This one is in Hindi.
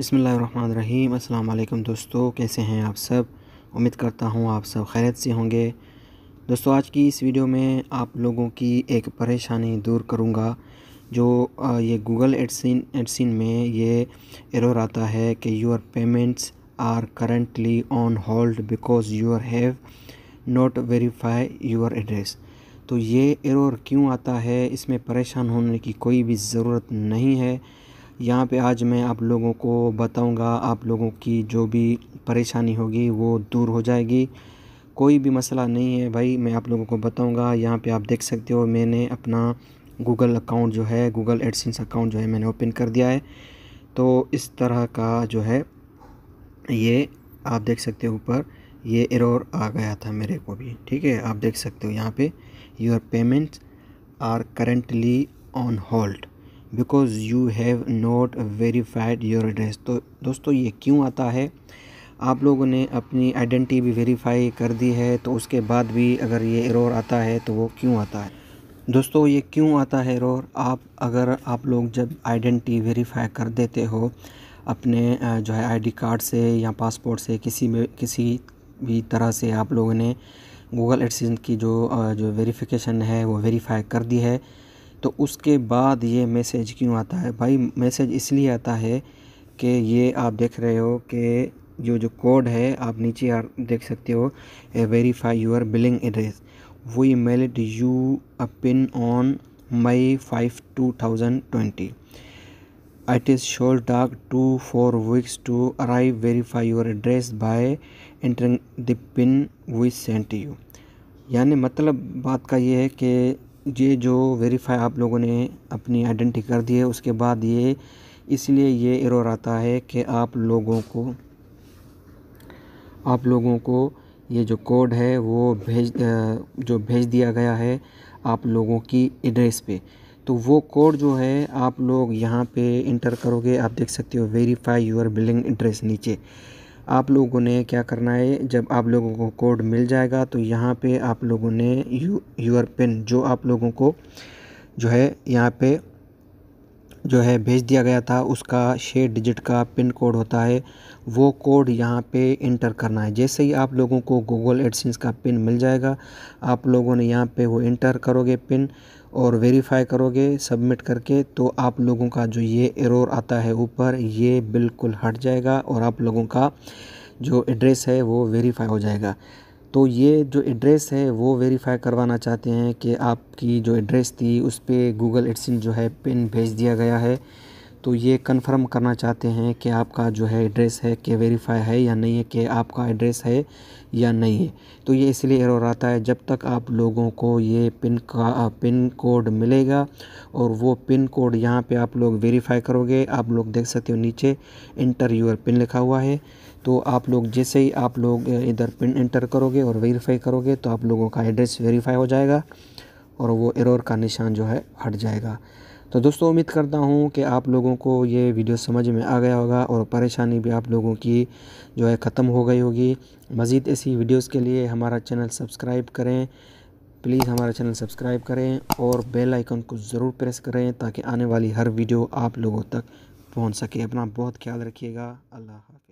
बसमीम् अल्लाम दोस्तों कैसे हैं आप सब उम्मीद करता हूँ आप सब खैरत से होंगे दोस्तों आज की इस वीडियो में आप लोगों की एक परेशानी दूर करूँगा जो ये गूगल एडसिन एडसिन में ये एरर आता है कि your payments are currently on hold because you have not verify your address तो ये एरर क्यों आता है इसमें परेशान होने की कोई भी ज़रूरत नहीं है यहाँ पे आज मैं आप लोगों को बताऊंगा आप लोगों की जो भी परेशानी होगी वो दूर हो जाएगी कोई भी मसला नहीं है भाई मैं आप लोगों को बताऊंगा यहाँ पे आप देख सकते हो मैंने अपना गूगल अकाउंट जो है गूगल एडसेंस अकाउंट जो है मैंने ओपन कर दिया है तो इस तरह का जो है ये आप देख सकते हो ऊपर ये एरर आ गया था मेरे को भी ठीक है आप देख सकते हो यहाँ पे your payments are currently on hold because you have not verified your address तो दोस्तों ये क्यों आता है आप लोगों ने अपनी आइडेंटिटी भी वेरीफाई कर दी है तो उसके बाद भी अगर ये एरोर आता है तो वो क्यों आता है दोस्तों ये क्यों आता है एरोर आप अगर आप लोग जब आइडेंटिटी वेरीफाई कर देते हो अपने जो है आईडी कार्ड से या पासपोर्ट से किसी में किसी भी तरह से आप लोगों ने गूगल एडसेंस की जो जो वेरीफिकेशन है वो वेरीफाई कर दी है तो उसके बाद ये मैसेज क्यों आता है भाई मैसेज इसलिए आता है कि ये आप देख रहे हो कि जो जो कोड है आप नीचे देख सकते हो verify your billing address we mailed you a pin on May five two thousand twenty it is should take two four weeks to arrive verify your address by entering the pin we sent you यानि यानी मतलब बात का ये है कि ये जो वेरीफाई आप लोगों ने अपनी आइडेंटी कर दी है उसके बाद ये इसलिए ये एरर आता है कि आप लोगों को आप लोगों को ये जो कोड है वो भेज जो भेज दिया गया है आप लोगों की एड्रेस पे तो वो कोड जो है आप लोग यहाँ पे इंटर करोगे आप देख सकते हो वेरीफाई योर बिलिंग एड्रेस नीचे आप लोगों ने क्या करना है जब आप लोगों को कोड मिल जाएगा तो यहाँ पे आप लोगों ने यू यूर पिन जो आप लोगों को जो है यहाँ पे जो है भेज दिया गया था उसका छः डिजिट का पिन कोड होता है वो कोड यहाँ पे इंटर करना है जैसे ही आप लोगों को गूगल एडसेंस का पिन मिल जाएगा आप लोगों ने यहाँ पे वो इंटर करोगे पिन और वेरीफाई करोगे सबमिट करके तो आप लोगों का जो ये एरर आता है ऊपर ये बिल्कुल हट जाएगा और आप लोगों का जो एड्रेस है वो वेरीफाई हो जाएगा तो ये जो एड्रेस है वो वेरीफाई करवाना चाहते हैं कि आपकी जो एड्रेस थी उस पर गूगल एडसन जो है पिन भेज दिया गया है तो ये कंफर्म करना चाहते हैं कि आपका जो है एड्रेस है कि वेरीफाई है या नहीं है कि आपका एड्रेस है या नहीं है तो ये इसलिए एरर आता है जब तक आप लोगों को ये पिन का पिन कोड मिलेगा और वो पिन कोड यहाँ पे आप लोग वेरीफाई करोगे आप लोग देख सकते हो नीचे इंटर यूर पिन लिखा हुआ है तो आप लोग जैसे ही आप लोग इधर पिन इंटर करोगे और वेरीफाई करोगे तो आप लोगों का एड्रेस वेरीफाई हो जाएगा और वो एरर का निशान जो है हट जाएगा तो दोस्तों उम्मीद करता हूँ कि आप लोगों को ये वीडियो समझ में आ गया होगा और परेशानी भी आप लोगों की जो है ख़त्म हो गई होगी मज़ीद ऐसी वीडियोज़ के लिए हमारा चैनल सब्सक्राइब करें प्लीज़ हमारा चैनल सब्सक्राइब करें और बेल आइकन को ज़रूर प्रेस करें ताकि आने वाली हर वीडियो आप लोगों तक पहुँच सके अपना बहुत ख्याल रखिएगा अल्लाह